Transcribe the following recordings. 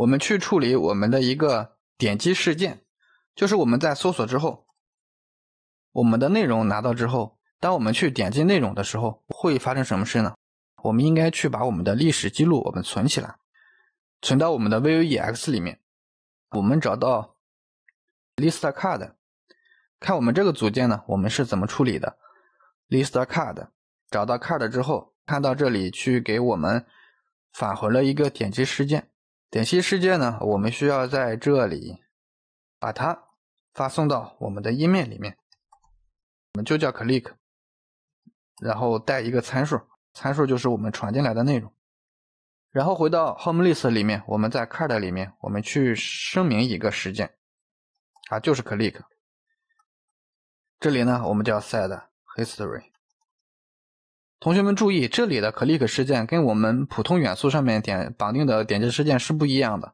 我们去处理我们的一个点击事件，就是我们在搜索之后，我们的内容拿到之后，当我们去点击内容的时候，会发生什么事呢？我们应该去把我们的历史记录我们存起来，存到我们的 Vuex 里面。我们找到 List Card，看我们这个组件呢，我们是怎么处理的？List Card 找到 Card 之后，看到这里去给我们返回了一个点击事件。点析事件呢，我们需要在这里把它发送到我们的页面里面，我们就叫 click，然后带一个参数，参数就是我们传进来的内容。然后回到 HomeList 里面，我们在 Card 里面，我们去声明一个事件，啊，就是 click，这里呢，我们叫 setHistory。同学们注意，这里的 click 事件跟我们普通元素上面点绑定的点击事件是不一样的。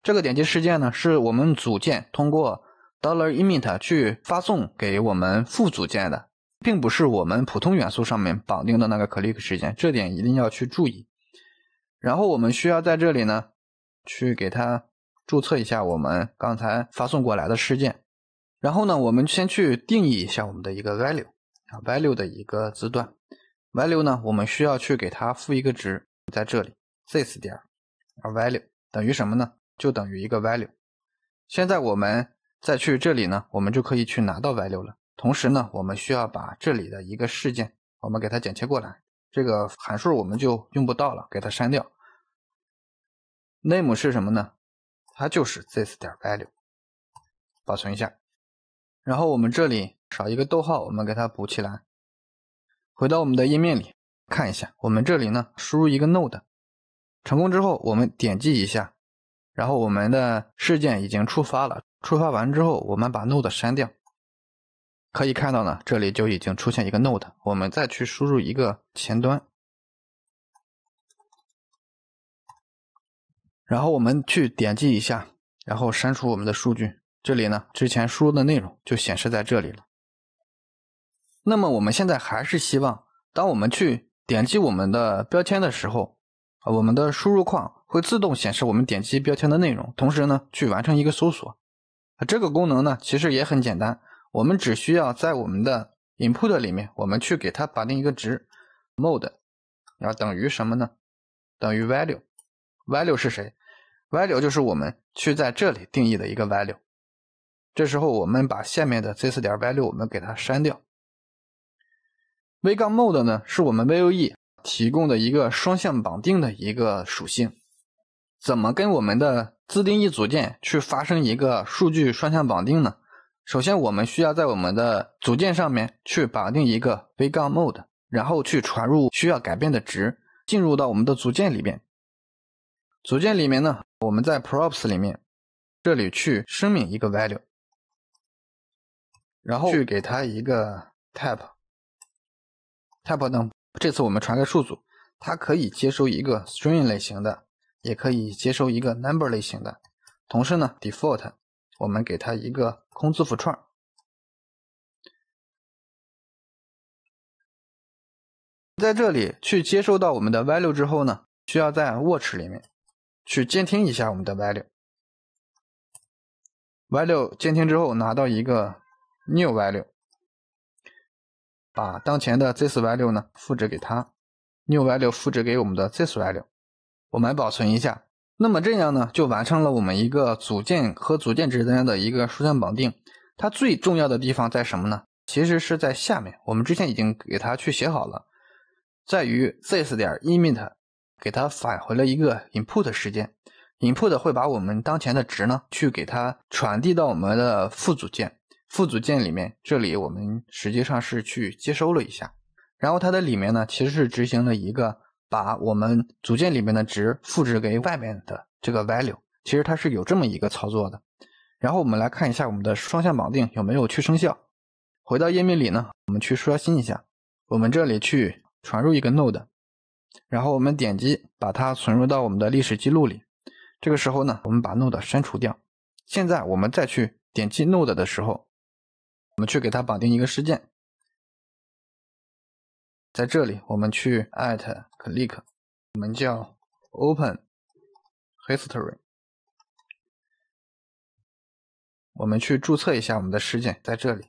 这个点击事件呢，是我们组件通过 dollar emit 去发送给我们副组件的，并不是我们普通元素上面绑定的那个 click 事件。这点一定要去注意。然后我们需要在这里呢，去给它注册一下我们刚才发送过来的事件。然后呢，我们先去定义一下我们的一个 value 啊，value 的一个字段。value 呢？我们需要去给它赋一个值，在这里 this 点 value 等于什么呢？就等于一个 value。现在我们再去这里呢，我们就可以去拿到 value 了。同时呢，我们需要把这里的一个事件我们给它剪切过来，这个函数我们就用不到了，给它删掉。name 是什么呢？它就是 this 点 value。保存一下，然后我们这里少一个逗号，我们给它补起来。回到我们的页面里看一下，我们这里呢输入一个 node，成功之后我们点击一下，然后我们的事件已经触发了。触发完之后，我们把 node 删掉，可以看到呢这里就已经出现一个 node。我们再去输入一个前端，然后我们去点击一下，然后删除我们的数据，这里呢之前输入的内容就显示在这里了。那么我们现在还是希望，当我们去点击我们的标签的时候，我们的输入框会自动显示我们点击标签的内容，同时呢，去完成一个搜索。这个功能呢其实也很简单，我们只需要在我们的 input 里面，我们去给它绑定一个值，mode，然后等于什么呢？等于 value，value 是谁？value 就是我们去在这里定义的一个 value。这时候我们把下面的 this 点 value 我们给它删掉。v- 杠 mode 呢，是我们 vue 提供的一个双向绑定的一个属性。怎么跟我们的自定义组件去发生一个数据双向绑定呢？首先，我们需要在我们的组件上面去绑定一个 v- 杠 mode，然后去传入需要改变的值，进入到我们的组件里面。组件里面呢，我们在 props 里面这里去声明一个 value，然后去给它一个 type。type 呢？这次我们传个数组，它可以接收一个 string 类型的，也可以接收一个 number 类型的。同时呢，default 我们给它一个空字符串。在这里去接收到我们的 value 之后呢，需要在 watch 里面去监听一下我们的 value。value 监听之后拿到一个 new value。把当前的 this.value 呢复制给它，new.value 复制给我们的 this.value，我们保存一下。那么这样呢就完成了我们一个组件和组件之间的一个双向绑定。它最重要的地方在什么呢？其实是在下面，我们之前已经给它去写好了，在于 this 点 emit 给它返回了一个 input 时间，input 会把我们当前的值呢去给它传递到我们的副组件。副组件里面，这里我们实际上是去接收了一下，然后它的里面呢，其实是执行了一个把我们组件里面的值复制给外面的这个 value，其实它是有这么一个操作的。然后我们来看一下我们的双向绑定有没有去生效。回到页面里呢，我们去刷新一下，我们这里去传入一个 node，然后我们点击把它存入到我们的历史记录里。这个时候呢，我们把 node 删除掉。现在我们再去点击 node 的时候。我们去给它绑定一个事件，在这里我们去 at click，我们叫 open history，我们去注册一下我们的事件在这里。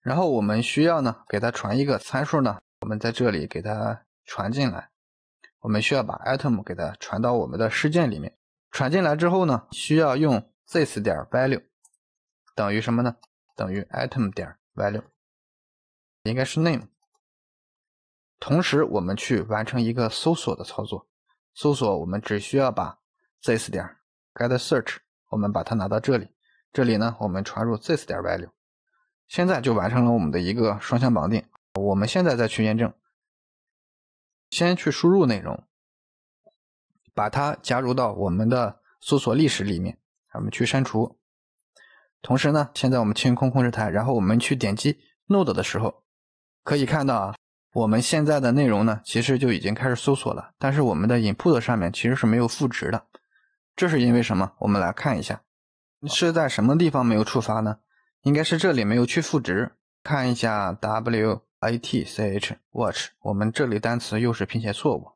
然后我们需要呢给它传一个参数呢，我们在这里给它传进来，我们需要把 item 给它传到我们的事件里面。传进来之后呢，需要用 this 点 value 等于什么呢？等于 item 点 value，应该是 name。同时，我们去完成一个搜索的操作。搜索我们只需要把 this 点 get search，我们把它拿到这里。这里呢，我们传入 this 点 value，现在就完成了我们的一个双向绑定。我们现在再去验证，先去输入内容，把它加入到我们的搜索历史里面。我们去删除，同时呢，现在我们清空控制台，然后我们去点击 node 的时候，可以看到啊，我们现在的内容呢，其实就已经开始搜索了，但是我们的 input 上面其实是没有赋值的，这是因为什么？我们来看一下，是在什么地方没有触发呢？应该是这里没有去赋值，看一下 w a t c h watch，我们这里单词又是拼写错误，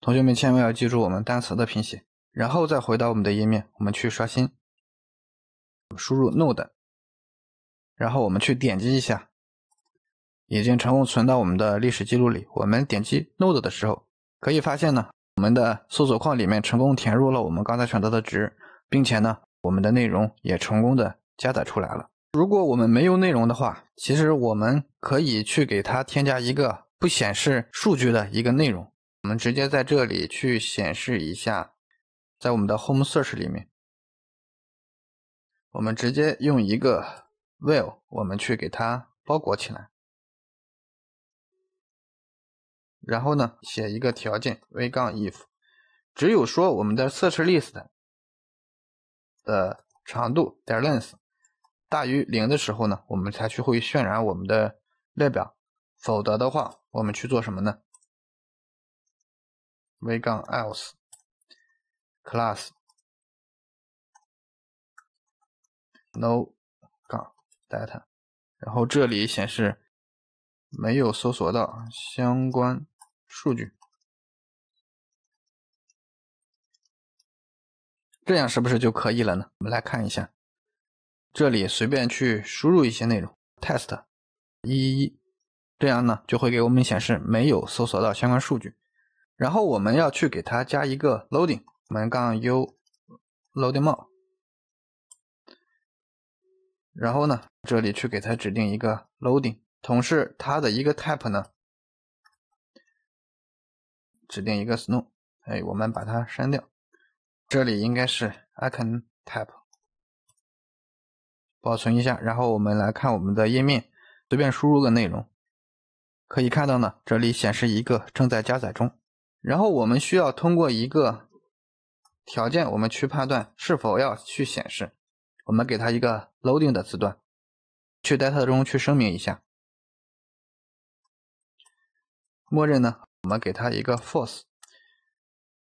同学们千万要记住我们单词的拼写。然后再回到我们的页面，我们去刷新，输入 node，然后我们去点击一下，已经成功存到我们的历史记录里。我们点击 node 的时候，可以发现呢，我们的搜索框里面成功填入了我们刚才选择的值，并且呢，我们的内容也成功的加载出来了。如果我们没有内容的话，其实我们可以去给它添加一个不显示数据的一个内容。我们直接在这里去显示一下。在我们的 Home Search 里面，我们直接用一个 Will 我们去给它包裹起来，然后呢写一个条件 V 杠 If，只有说我们的测试 List 的长度 Their Length 大于零的时候呢，我们才去会渲染我们的列表，否则的话我们去做什么呢？V 杠 Else。class No 杠 Data，然后这里显示没有搜索到相关数据，这样是不是就可以了呢？我们来看一下，这里随便去输入一些内容，test 一一，这样呢就会给我们显示没有搜索到相关数据。然后我们要去给它加一个 loading。门杠 u loading 帽，然后呢，这里去给它指定一个 loading，同时它的一个 type 呢，指定一个 snow。哎，我们把它删掉，这里应该是 icon type。保存一下，然后我们来看我们的页面，随便输入个内容，可以看到呢，这里显示一个正在加载中。然后我们需要通过一个条件我们去判断是否要去显示，我们给它一个 loading 的字段，去 data 中去声明一下。默认呢，我们给它一个 false。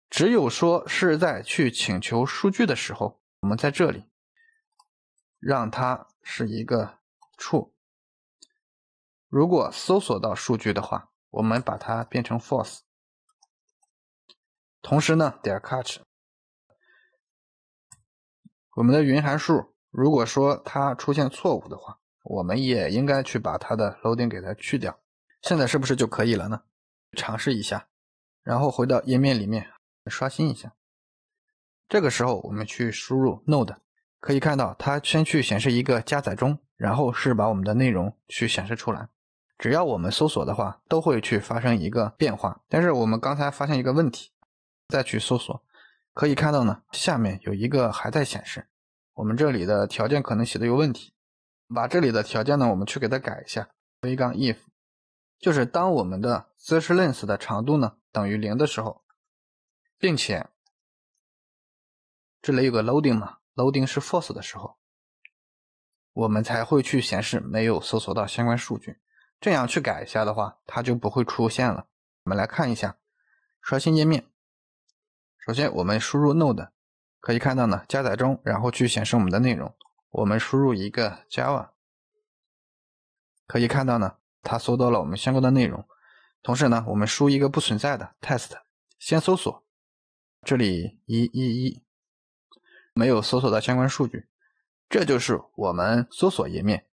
只有说是在去请求数据的时候，我们在这里让它是一个 true。如果搜索到数据的话，我们把它变成 false。同时呢，点 catch。我们的云函数，如果说它出现错误的话，我们也应该去把它的楼顶给它去掉。现在是不是就可以了呢？尝试一下，然后回到页面里面刷新一下。这个时候我们去输入 node，可以看到它先去显示一个加载中，然后是把我们的内容去显示出来。只要我们搜索的话，都会去发生一个变化。但是我们刚才发现一个问题，再去搜索。可以看到呢，下面有一个还在显示，我们这里的条件可能写的有问题，把这里的条件呢，我们去给它改一下，v 刚 if，就是当我们的 search l n s t 的长度呢等于零的时候，并且这里有个 loading 嘛，loading 是 false 的时候，我们才会去显示没有搜索到相关数据。这样去改一下的话，它就不会出现了。我们来看一下，刷新页面。首先，我们输入 node，可以看到呢加载中，然后去显示我们的内容。我们输入一个 java，可以看到呢它搜到了我们相关的内容。同时呢，我们输一个不存在的 test，先搜索，这里一一一没有搜索到相关数据。这就是我们搜索页面。